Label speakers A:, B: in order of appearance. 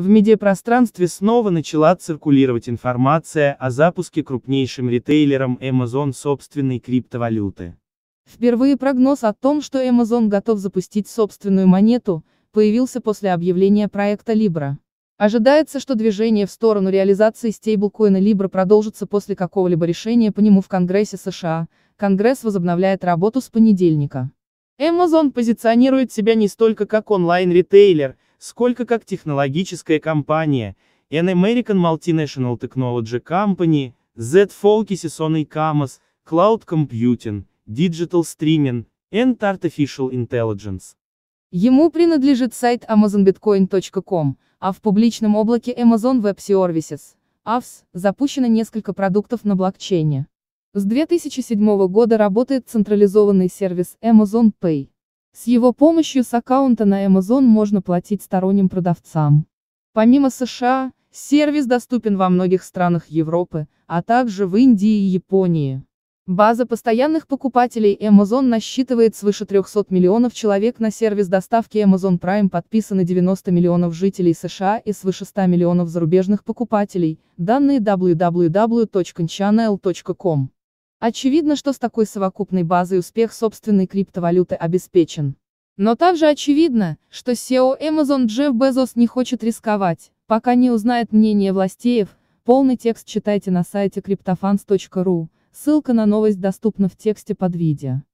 A: В медиапространстве снова начала циркулировать информация о запуске крупнейшим ритейлером Amazon собственной криптовалюты.
B: Впервые прогноз о том, что Amazon готов запустить собственную монету, появился после объявления проекта Libra. Ожидается, что движение в сторону реализации стейблкоина Libra продолжится после какого-либо решения по нему в Конгрессе США. Конгресс возобновляет работу с понедельника.
A: Amazon позиционирует себя не столько как онлайн-ритейлер – сколько как технологическая компания, An American Multinational Technology Company, Z Focus on E-Commerce, Cloud Computing, Digital Streaming, and Artificial Intelligence.
B: Ему принадлежит сайт amazonbitcoin.com, а в публичном облаке Amazon Web Services, AWS, запущено несколько продуктов на блокчейне. С 2007 года работает централизованный сервис Amazon Pay. С его помощью с аккаунта на Amazon можно платить сторонним продавцам. Помимо США, сервис доступен во многих странах Европы, а также в Индии и Японии. База постоянных покупателей Amazon насчитывает свыше 300 миллионов человек на сервис доставки Amazon Prime подписаны 90 миллионов жителей США и свыше 100 миллионов зарубежных покупателей, данные www.channel.com. Очевидно, что с такой совокупной базой успех собственной криптовалюты обеспечен. Но также очевидно, что SEO Amazon Джефф Безос не хочет рисковать, пока не узнает мнение властеев. Полный текст читайте на сайте cryptofans.ru, ссылка на новость доступна в тексте под видео.